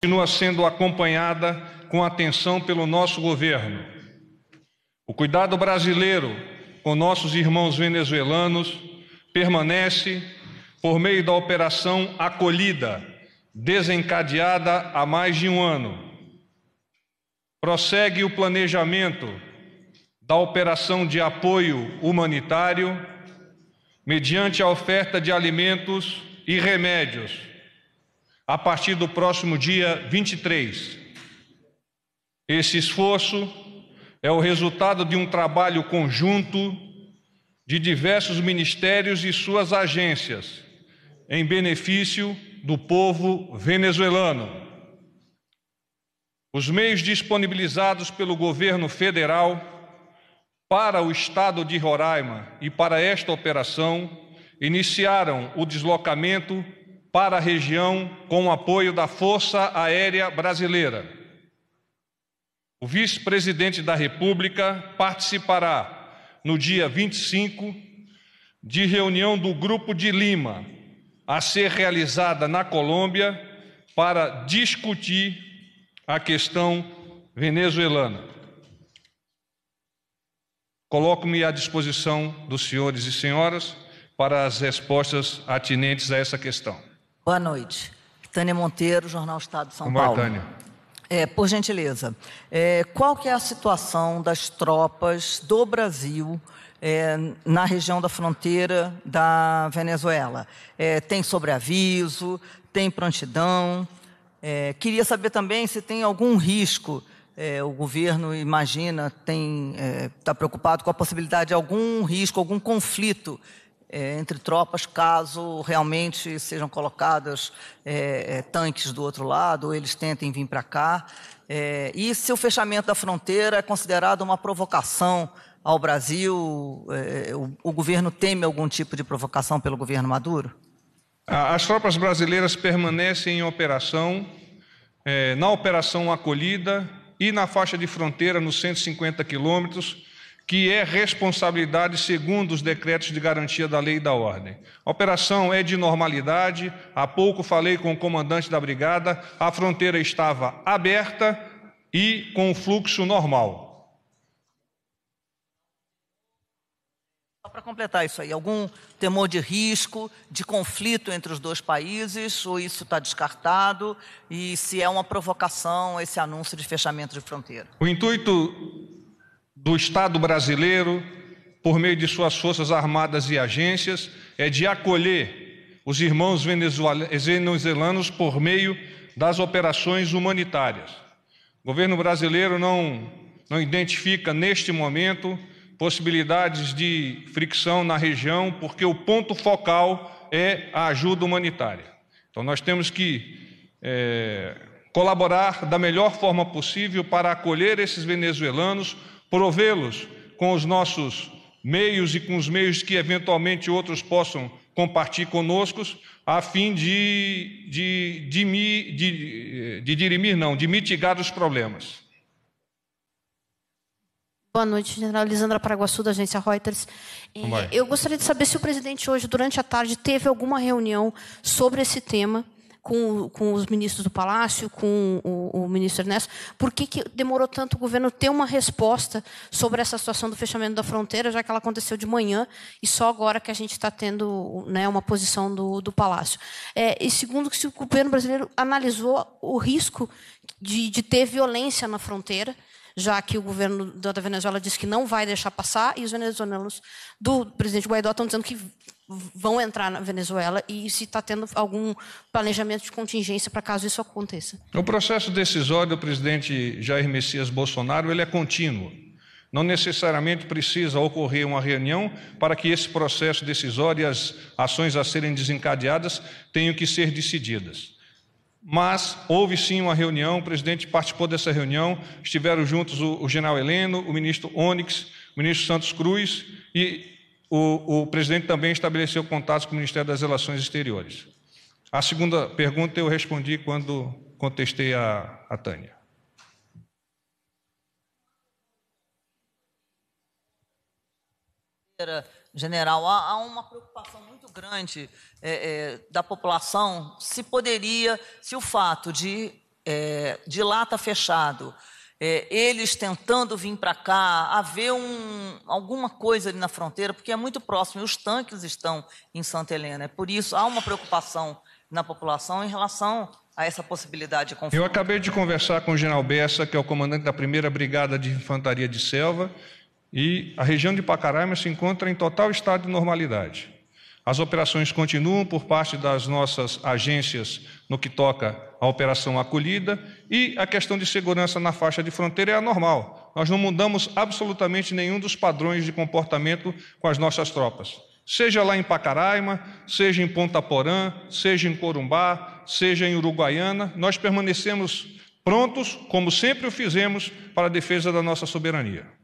continua sendo acompanhada com atenção pelo nosso governo. O cuidado brasileiro com nossos irmãos venezuelanos permanece por meio da operação Acolhida, desencadeada há mais de um ano. Prossegue o planejamento da operação de apoio humanitário mediante a oferta de alimentos e remédios a partir do próximo dia 23. Esse esforço é o resultado de um trabalho conjunto de diversos ministérios e suas agências, em benefício do povo venezuelano. Os meios disponibilizados pelo governo federal para o estado de Roraima e para esta operação iniciaram o deslocamento para a região com o apoio da Força Aérea Brasileira. O vice-presidente da República participará no dia 25 de reunião do Grupo de Lima, a ser realizada na Colômbia para discutir a questão venezuelana. Coloco-me à disposição dos senhores e senhoras para as respostas atinentes a essa questão. Boa noite. Tânia Monteiro, Jornal Estado de São Como Paulo. Boa Tânia. É, por gentileza, é, qual que é a situação das tropas do Brasil é, na região da fronteira da Venezuela? É, tem sobreaviso? Tem prontidão? É, queria saber também se tem algum risco é, o governo imagina, está é, tá preocupado com a possibilidade de algum risco, algum conflito é, entre tropas, caso realmente sejam colocados é, é, tanques do outro lado, ou eles tentem vir para cá. É, e se o fechamento da fronteira é considerado uma provocação ao Brasil, é, o, o governo teme algum tipo de provocação pelo governo Maduro? As tropas brasileiras permanecem em operação, é, na operação acolhida e na faixa de fronteira, nos 150 quilômetros que é responsabilidade segundo os decretos de garantia da lei e da ordem. A operação é de normalidade. Há pouco falei com o comandante da brigada, a fronteira estava aberta e com fluxo normal. Só para completar isso aí, algum temor de risco, de conflito entre os dois países, ou isso está descartado? E se é uma provocação esse anúncio de fechamento de fronteira? O intuito do Estado brasileiro, por meio de suas forças armadas e agências, é de acolher os irmãos venezuelanos por meio das operações humanitárias. O governo brasileiro não, não identifica, neste momento, possibilidades de fricção na região, porque o ponto focal é a ajuda humanitária. Então, nós temos que é, colaborar da melhor forma possível para acolher esses venezuelanos provê-los com os nossos meios e com os meios que eventualmente outros possam compartilhar conosco, a fim de, de, de, de, de dirimir, não, de mitigar os problemas. Boa noite, General Lisandra Paraguaçu, da agência Reuters. É, eu gostaria de saber se o presidente hoje, durante a tarde, teve alguma reunião sobre esse tema com, com os ministros do Palácio, com o, o ministro Ernesto, por que, que demorou tanto o governo ter uma resposta sobre essa situação do fechamento da fronteira, já que ela aconteceu de manhã e só agora que a gente está tendo né, uma posição do, do Palácio? É, e segundo, que se o governo brasileiro analisou o risco de, de ter violência na fronteira, já que o governo da Venezuela disse que não vai deixar passar, e os venezuelanos do presidente Guaidó estão dizendo que vão entrar na Venezuela e se está tendo algum planejamento de contingência para caso isso aconteça. O processo decisório do presidente Jair Messias Bolsonaro ele é contínuo. Não necessariamente precisa ocorrer uma reunião para que esse processo decisório e as ações a serem desencadeadas tenham que ser decididas. Mas houve sim uma reunião, o presidente participou dessa reunião, estiveram juntos o, o general Heleno, o ministro Onyx, o ministro Santos Cruz e o, o presidente também estabeleceu contatos com o Ministério das Relações Exteriores. A segunda pergunta eu respondi quando contestei a, a Tânia. General, há, há uma preocupação muito grande é, é, da população se poderia, se o fato de, é, de lata tá fechado, é, eles tentando vir para cá, haver um, alguma coisa ali na fronteira, porque é muito próximo, e os tanques estão em Santa Helena. É por isso há uma preocupação na população em relação a essa possibilidade de conflito. Eu acabei de conversar com o general Bessa, que é o comandante da 1 Brigada de Infantaria de Selva, e a região de Pacaraima se encontra em total estado de normalidade. As operações continuam por parte das nossas agências no que toca à operação acolhida e a questão de segurança na faixa de fronteira é anormal. Nós não mudamos absolutamente nenhum dos padrões de comportamento com as nossas tropas. Seja lá em Pacaraima, seja em Ponta Porã, seja em Corumbá, seja em Uruguaiana, nós permanecemos prontos, como sempre o fizemos, para a defesa da nossa soberania.